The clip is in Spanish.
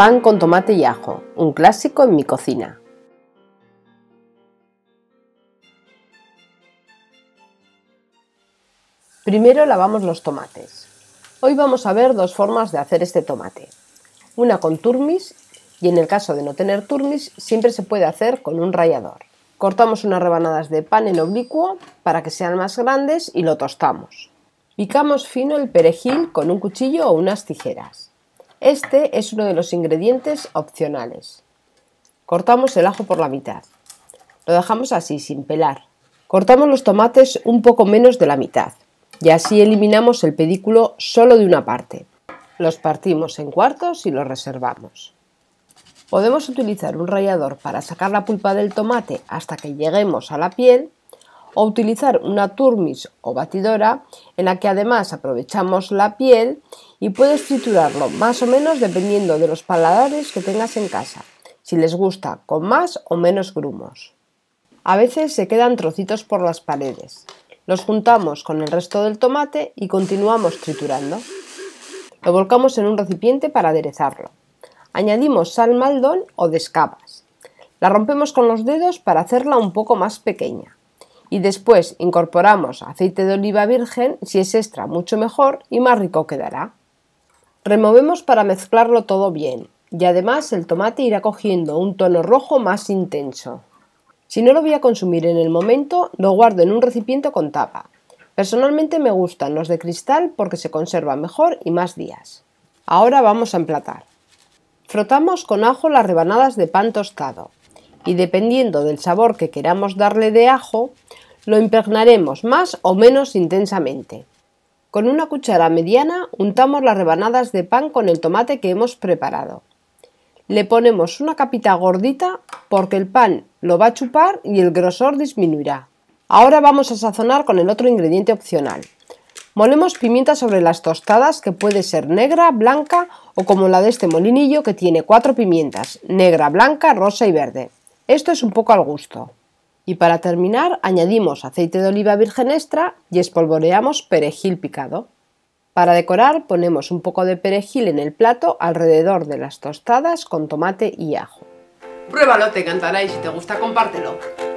Pan con tomate y ajo, un clásico en mi cocina. Primero lavamos los tomates. Hoy vamos a ver dos formas de hacer este tomate. Una con turmis y en el caso de no tener turmis siempre se puede hacer con un rallador. Cortamos unas rebanadas de pan en oblicuo para que sean más grandes y lo tostamos. Picamos fino el perejil con un cuchillo o unas tijeras. Este es uno de los ingredientes opcionales. Cortamos el ajo por la mitad. Lo dejamos así, sin pelar. Cortamos los tomates un poco menos de la mitad y así eliminamos el pedículo solo de una parte. Los partimos en cuartos y los reservamos. Podemos utilizar un rallador para sacar la pulpa del tomate hasta que lleguemos a la piel o utilizar una turmis o batidora en la que además aprovechamos la piel y puedes triturarlo más o menos dependiendo de los paladares que tengas en casa, si les gusta con más o menos grumos. A veces se quedan trocitos por las paredes. Los juntamos con el resto del tomate y continuamos triturando. Lo volcamos en un recipiente para aderezarlo. Añadimos sal maldón o de La rompemos con los dedos para hacerla un poco más pequeña y después incorporamos aceite de oliva virgen, si es extra mucho mejor y más rico quedará. Removemos para mezclarlo todo bien y además el tomate irá cogiendo un tono rojo más intenso. Si no lo voy a consumir en el momento, lo guardo en un recipiente con tapa. Personalmente me gustan los de cristal porque se conservan mejor y más días. Ahora vamos a emplatar. Frotamos con ajo las rebanadas de pan tostado y dependiendo del sabor que queramos darle de ajo, lo impregnaremos más o menos intensamente. Con una cuchara mediana untamos las rebanadas de pan con el tomate que hemos preparado. Le ponemos una capita gordita porque el pan lo va a chupar y el grosor disminuirá. Ahora vamos a sazonar con el otro ingrediente opcional. Molemos pimienta sobre las tostadas que puede ser negra, blanca o como la de este molinillo que tiene cuatro pimientas, negra, blanca, rosa y verde. Esto es un poco al gusto. Y para terminar, añadimos aceite de oliva virgen extra y espolvoreamos perejil picado. Para decorar, ponemos un poco de perejil en el plato alrededor de las tostadas con tomate y ajo. Pruébalo, te encantará y si te gusta, compártelo.